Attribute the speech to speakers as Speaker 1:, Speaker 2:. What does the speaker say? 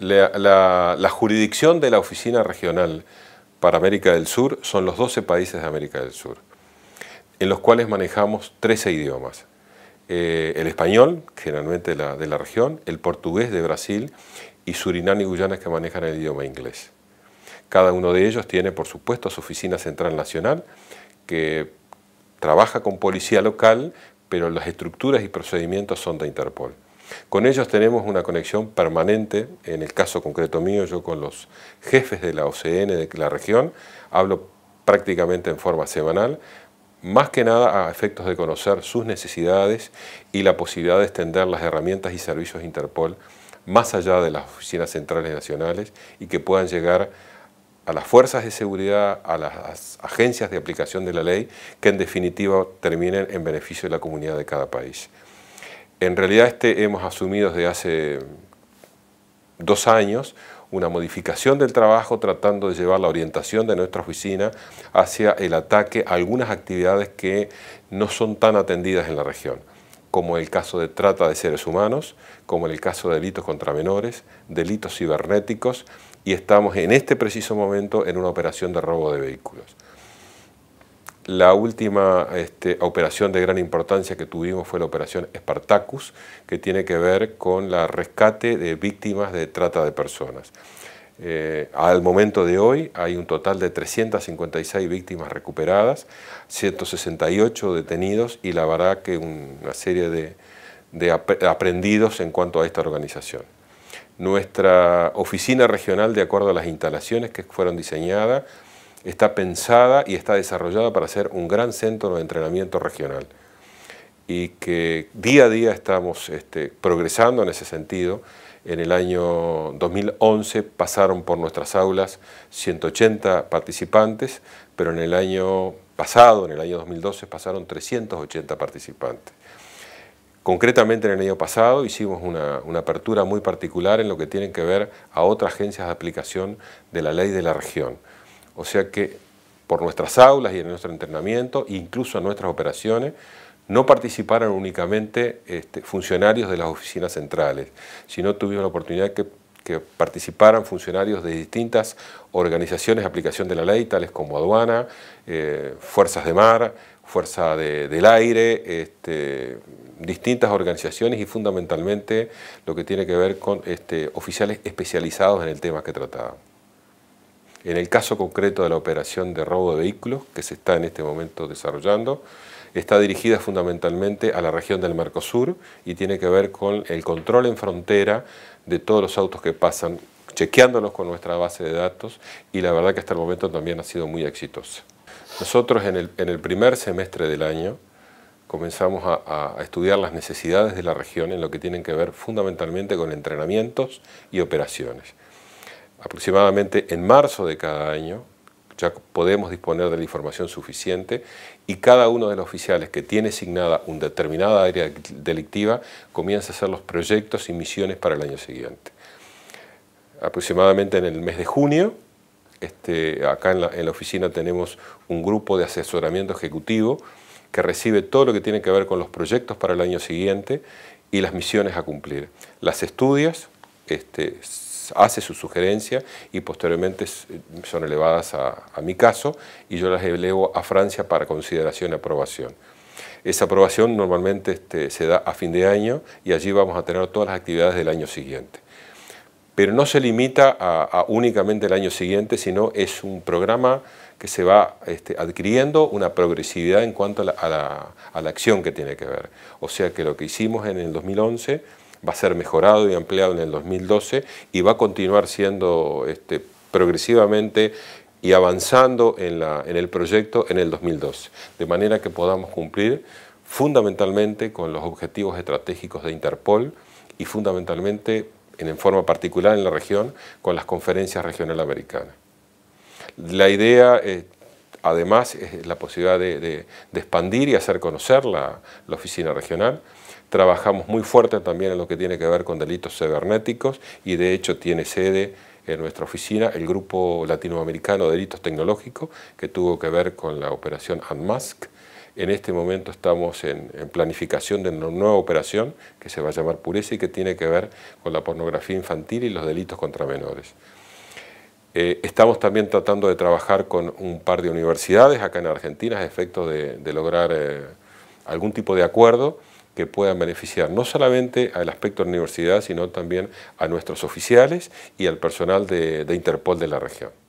Speaker 1: La, jurisdicción de la Oficina Regional para América del Sur son los 12 países de América del Sur, en los cuales manejamos 13 idiomas. Eh, el español, generalmente de la, de la, región, el portugués de Brasil y Surinam y Guyana que manejan el idioma inglés. Cada uno de ellos tiene, por supuesto, su oficina central nacional, que trabaja con policía local, pero las estructuras y procedimientos son de Interpol. Con ellos tenemos una conexión permanente, en el caso concreto mío, yo con los jefes de la OCN de la región, hablo prácticamente en forma semanal, más que nada a efectos de conocer sus necesidades y la posibilidad de extender las herramientas y servicios de Interpol más allá de las oficinas centrales nacionales y que puedan llegar a las fuerzas de seguridad, a las agencias de aplicación de la ley, que en definitiva terminen en beneficio de la comunidad de cada país. En realidad este hemos asumido desde hace dos años una modificación del trabajo tratando de llevar la orientación de nuestra oficina hacia el ataque a algunas actividades que no son tan atendidas en la región, como el caso de trata de seres humanos, como el caso de delitos contra menores, delitos cibernéticos, y estamos en este preciso momento en una operación de robo de vehículos. La última este, operación de gran importancia que tuvimos fue la operación Spartacus, que tiene que ver con la rescate de víctimas de trata de personas. Eh, al momento de hoy hay un total de 356 víctimas recuperadas, 168 detenidos y la verdad que una serie de, aprendidos en cuanto a esta organización. Nuestra oficina regional, de acuerdo a las instalaciones que fueron diseñadas, está pensada y está desarrollada para ser un gran centro de entrenamiento regional y que día a día estamos este, progresando en ese sentido. En el año 2011 pasaron por nuestras aulas 180 participantes, pero en el año pasado, en el año 2012, pasaron 380 participantes. Concretamente en el año pasado hicimos una, una, apertura muy particular en lo que tienen que ver a otras agencias de aplicación de la ley de la región. O sea que por nuestras aulas y en nuestro entrenamiento, incluso en nuestras operaciones, no participaron únicamente este, funcionarios de las oficinas centrales, sino tuvimos la oportunidad que, que participaran funcionarios de distintas organizaciones de aplicación de la ley, tales como aduana, eh, fuerzas de mar, fuerza del aire, este, distintas organizaciones y fundamentalmente lo que tiene que ver con este, oficiales especializados en el tema que trataba. En el caso concreto de la operación de robo de vehículos que se está en este momento desarrollando, está dirigida fundamentalmente a la región del Mercosur y tiene que ver con el control en frontera de todos los autos que pasan, chequeándolos con nuestra base de datos y la verdad que hasta el momento también ha sido muy exitosa. Nosotros en el, primer semestre del año comenzamos a estudiar las necesidades de la región en lo que tienen que ver fundamentalmente con entrenamientos y operaciones aproximadamente en marzo de cada año, ya podemos disponer de la información suficiente y cada uno de los oficiales que tiene asignada una determinada área delictiva comienza a hacer los proyectos y misiones para el año siguiente. Aproximadamente en el mes de junio, este, acá en la, en la oficina tenemos un grupo de asesoramiento ejecutivo que recibe todo lo que tiene que ver con los proyectos para el año siguiente y las misiones a cumplir. Las estudias, este, hace su sugerencia y posteriormente son elevadas a, mi caso y yo las elevo a Francia para consideración y aprobación. Esa aprobación normalmente este, se da a fin de año y allí vamos a tener todas las actividades del año siguiente. Pero no se limita a, únicamente el año siguiente, sino es un programa que se va este, adquiriendo una progresividad en cuanto a la, a la acción que tiene que ver. O sea que lo que hicimos en el 2011 va a ser mejorado y ampliado en el 2012 y va a continuar siendo este, progresivamente y avanzando en, el proyecto en el 2012, de manera que podamos cumplir fundamentalmente con los objetivos estratégicos de Interpol y fundamentalmente, en forma particular en la región, con las conferencias regionales americanas. La idea, eh, además, es la posibilidad de, expandir y hacer conocer la oficina regional. Trabajamos muy fuerte también en lo que tiene que ver con delitos cibernéticos y de hecho tiene sede en nuestra oficina el Grupo Latinoamericano de Delitos Tecnológicos que tuvo que ver con la operación Unmask. En este momento estamos en, planificación de una nueva operación que se va a llamar Pureza y que tiene que ver con la pornografía infantil y los delitos contra menores. Eh, estamos también tratando de trabajar con un par de universidades acá en Argentina a efectos de, lograr eh, algún tipo de acuerdo que puedan beneficiar no solamente al aspecto de la universidad, sino también a nuestros oficiales y al personal de Interpol de la región.